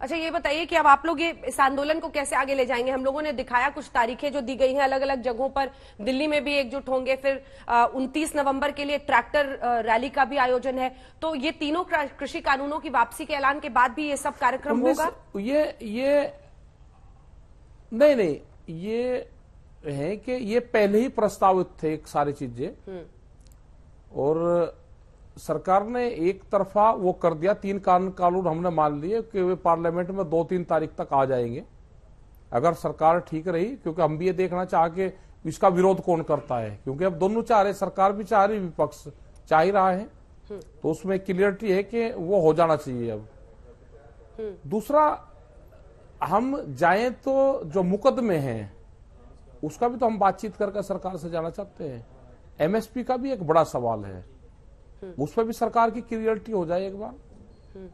अच्छा ये बताइए कि अब आप लोग ये इस आंदोलन को कैसे आगे ले जाएंगे हम लोगों ने दिखाया कुछ तारीखें जो दी गई हैं अलग अलग जगहों पर दिल्ली में भी एकजुट होंगे फिर उनतीस नवंबर के लिए ट्रैक्टर रैली का भी आयोजन है तो ये तीनों कृषि कानूनों की वापसी के ऐलान के बाद भी ये सब कार्यक्रम होगा ये ये नहीं नहीं ये है कि ये पहले ही प्रस्तावित थे सारी चीजें हम्म। और सरकार ने एक तरफा वो कर दिया तीन कानून कानून हमने मान लिए कि वे पार्लियामेंट में दो तीन तारीख तक आ जाएंगे अगर सरकार ठीक रही क्योंकि हम भी ये देखना चाह के इसका विरोध कौन करता है क्योंकि अब दोनों चाह रहे सरकार भी चाह रही विपक्ष चाह ही रहा है हम्म। तो उसमें क्लियरिटी है कि वो हो जाना चाहिए अब हम्म। दूसरा हम जाए तो जो मुकदमे हैं उसका भी तो हम बातचीत करके सरकार से जाना चाहते हैं एमएसपी का भी एक बड़ा सवाल है हम्म। उस पर भी सरकार की क्लियरिटी हो जाए एक बार हम्म।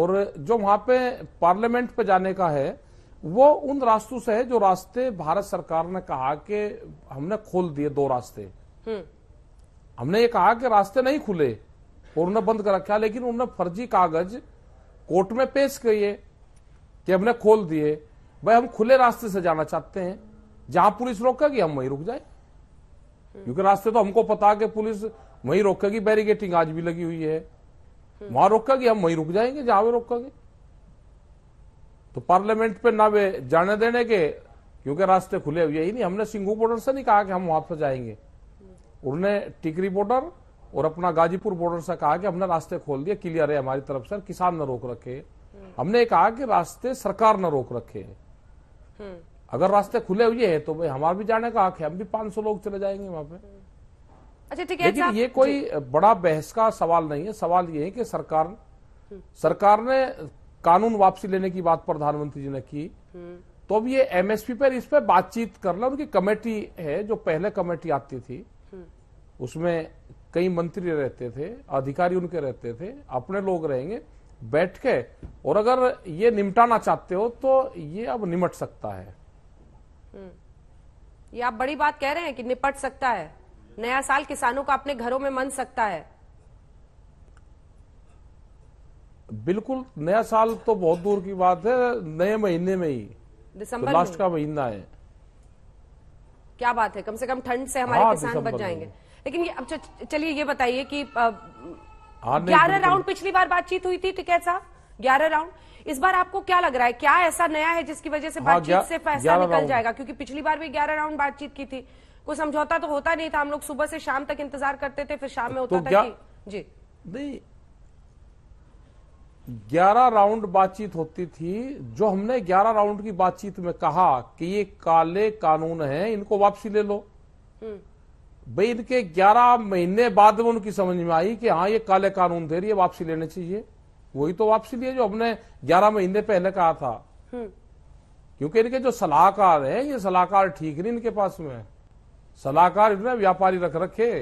और जो वहां पे पार्लियामेंट पे जाने का है वो उन रास्तों से है जो रास्ते भारत सरकार ने कहा कि हमने खोल दिए दो रास्ते हम्म। हमने ये कहा कि रास्ते नहीं खुले और उन्हें बंद कर रखा लेकिन उन्होंने फर्जी कागज कोर्ट में पेश किए कि हमने खोल दिए भाई हम खुले रास्ते से जाना चाहते हैं जहां पुलिस रोकेगी हम वहीं रुक जाए क्योंकि रास्ते तो हमको पता कि पुलिस वहीं रोका की आज भी लगी हुई है वहां रोका हम वहीं रुक जाएंगे जहां वे रोका तो पार्लियामेंट पे ना वे जाने देने के क्योंकि रास्ते खुले हुए ही नहीं हमने सिंगू बॉर्डर से नहीं कहा कि हम वापस जाएंगे उन्होंने टिकरी बॉर्डर और अपना गाजीपुर बॉर्डर से कहा कि हमने रास्ते खोल दिए क्लियर है हमारी तरफ से किसान न रोक रखे हमने कहा कि रास्ते सरकार न रोक रखे है हम्म। अगर रास्ते खुले हुए हैं तो भाई हमारे भी जाने का हक है हम भी 500 लोग चले जाएंगे वहां पे अच्छा ठीक है लेकिन ये कोई बड़ा बहस का सवाल नहीं है सवाल ये है कि सरकार सरकार ने कानून वापसी लेने की बात प्रधानमंत्री जी ने की हम्म। तो अब ये एमएसपी पर इस पर बातचीत करना उनकी कमेटी है जो पहले कमेटी आती थी हम्म। उसमें कई मंत्री रहते थे अधिकारी उनके रहते थे अपने लोग रहेंगे बैठ के और अगर ये निपटाना चाहते हो तो ये अब निमट सकता है हम्म। ये आप बड़ी बात कह रहे हैं कि निपट सकता है नया साल किसानों का अपने घरों में मन सकता है बिल्कुल नया साल तो बहुत दूर की बात है नए महीने में ही दिसंबर तो लास्ट का महीना है क्या बात है कम से कम ठंड से हमारे हाँ, किसान बच जाएंगे लेकिन ये अब चलिए ये बताइए कि हाँ, ग्यारह राउंड पिछली बार बातचीत हुई थी टिकैत साहब ग्यारह राउंड इस बार आपको क्या लग रहा है क्या ऐसा नया है जिसकी वजह से हाँ, बातचीत से फैसला निकल जाएगा क्योंकि पिछली बार भी ग्यारह राउंड बातचीत की थी कोई समझौता तो होता नहीं था हम लोग सुबह से शाम तक इंतजार करते थे फिर शाम में होता तो था कि जी नहीं ग्यारह राउंड बातचीत होती थी जो हमने ग्यारह राउंड की बातचीत में कहा कि ये काले कानून है इनको वापसी ले लो हम्म। भाई इनके ग्यारह महीने बाद में उनकी समझ में आई कि हाँ ये काले कानून दे रही है वापसी लेने चाहिए वही तो वापसी लिए जो हमने ग्यारह महीने पहले कहा था हम्म। क्योंकि इनके जो सलाहकार हैं ये सलाहकार ठीक नहीं इनके पास में सलाहकार इतने व्यापारी रख रखे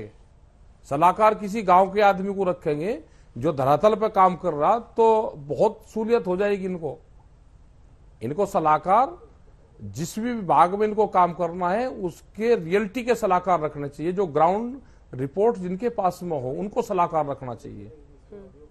सलाहकार किसी गांव के आदमी को रखेंगे जो धरातल पर काम कर रहा तो बहुत सहूलियत हो जाएगी इनको इनको सलाहकार जिस भी विभाग में इनको काम करना है उसके रियलिटी के सलाहकार रखने चाहिए जो ग्राउंड रिपोर्ट जिनके पास में हो उनको सलाहकार रखना चाहिए हम्म।